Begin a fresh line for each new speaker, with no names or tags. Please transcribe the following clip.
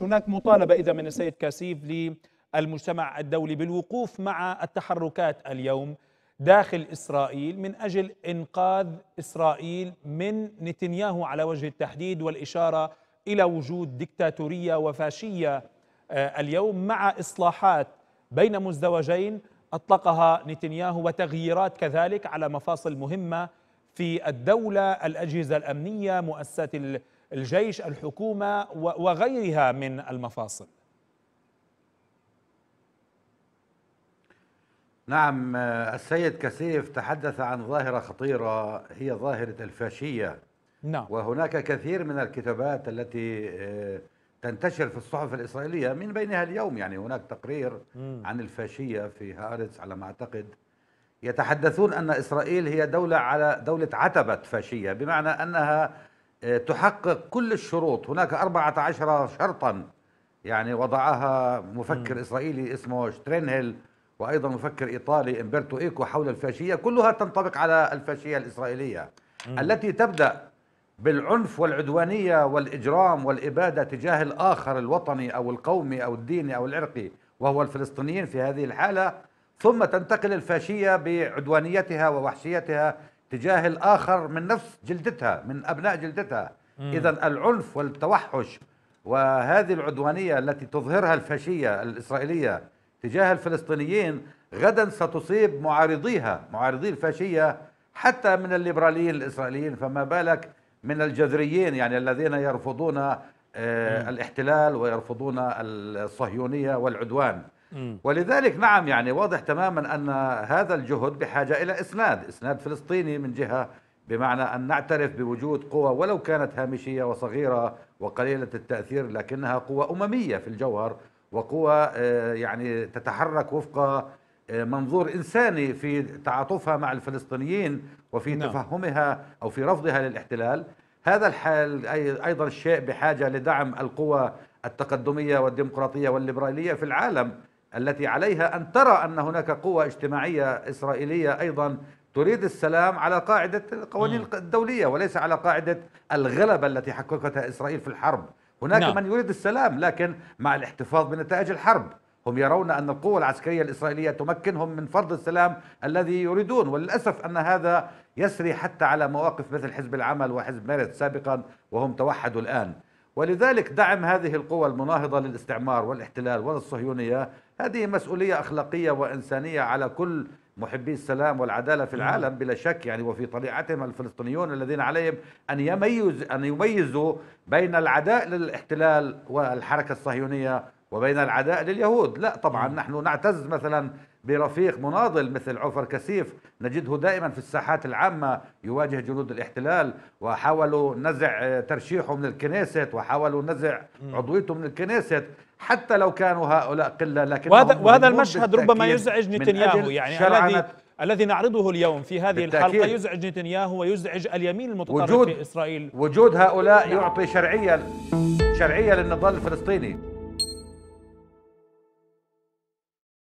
هناك مطالبة إذا من السيد كاسيف للمجتمع الدولي بالوقوف مع التحركات اليوم داخل إسرائيل من أجل إنقاذ إسرائيل من نتنياهو على وجه التحديد والإشارة إلى وجود دكتاتورية وفاشية آه، اليوم مع إصلاحات بين مزدوجين أطلقها نتنياهو وتغييرات كذلك على مفاصل مهمة في الدولة الأجهزة الأمنية مؤسسات الجيش الحكومة وغيرها من
المفاصل نعم السيد كسيف تحدث عن ظاهرة خطيرة هي ظاهرة الفاشية نعم وهناك كثير من الكتابات التي آه، تنتشر في الصحف الإسرائيلية من بينها اليوم يعني هناك تقرير عن الفاشية في هارتس على ما أعتقد يتحدثون أن إسرائيل هي دولة على دولة عتبة فاشية بمعنى أنها آه، تحقق كل الشروط هناك 14 شرطا يعني وضعها مفكر م. إسرائيلي اسمه شترينهيل وأيضا مفكر إيطالي إمبرتو إيكو حول الفاشية كلها تنطبق على الفاشية الإسرائيلية م. التي تبدأ بالعنف والعدوانية والإجرام والإبادة تجاه الآخر الوطني أو القومي أو الديني أو العرقي وهو الفلسطينيين في هذه الحالة ثم تنتقل الفاشية بعدوانيتها ووحشيتها تجاه الآخر من نفس جلدتها من أبناء جلدتها إذا العنف والتوحش وهذه العدوانية التي تظهرها الفاشية الإسرائيلية تجاه الفلسطينيين غدا ستصيب معارضيها معارضي الفاشية حتى من الليبراليين الإسرائيليين فما بالك من الجذريين يعني الذين يرفضون آه، الاحتلال ويرفضون الصهيونية والعدوان ولذلك نعم يعني واضح تماما أن هذا الجهد بحاجة إلى إسناد إسناد فلسطيني من جهة بمعنى أن نعترف بوجود قوى ولو كانت هامشية وصغيرة وقليلة التأثير لكنها قوى أممية في الجوهر وقوى آه، يعني تتحرك وفق آه، منظور إنساني في تعاطفها مع الفلسطينيين وفي نعم. تفهمها أو في رفضها للاحتلال هذا الحال أيضا الشيء بحاجة لدعم القوى التقدمية والديمقراطية والليبرالية في العالم التي عليها أن ترى أن هناك قوة اجتماعية إسرائيلية أيضا تريد السلام على قاعدة القوانين الدولية وليس على قاعدة الغلبة التي حققتها إسرائيل في الحرب هناك نعم. من يريد السلام لكن مع الاحتفاظ بنتائج الحرب هم يرون أن القوة العسكرية الإسرائيلية تمكنهم من فرض السلام الذي يريدون وللأسف أن هذا يسري حتى على مواقف مثل حزب العمل وحزب ميرت سابقا وهم توحدوا الآن ولذلك دعم هذه القوى المناهضة للاستعمار والاحتلال والصهيونية هذه مسؤولية أخلاقية وإنسانية على كل محبي السلام والعدالة في العالم بلا شك يعني وفي طليعتهم الفلسطينيون الذين عليهم أن يميز أن يميزوا بين العداء للاحتلال والحركة الصهيونية وبين العداء لليهود لا طبعا نحن نعتز مثلا برفيق مناضل مثل عفر كسيف نجده دائما في الساحات العامة يواجه جنود الاحتلال وحاولوا نزع آه، ترشيحه من الكنيست وحاولوا نزع عضويته من الكنيست حتى لو كانوا هؤلاء قلة لكن وهذا, وهذا المشهد ربما يزعج نتنياهو يعني الذي
الذي نعرضه اليوم في هذه بالتأكيد. الحلقة يزعج نتنياهو ويزعج اليمين المتطرف في إسرائيل
وجود هؤلاء يعطي شرعية شرعية للنضال الفلسطيني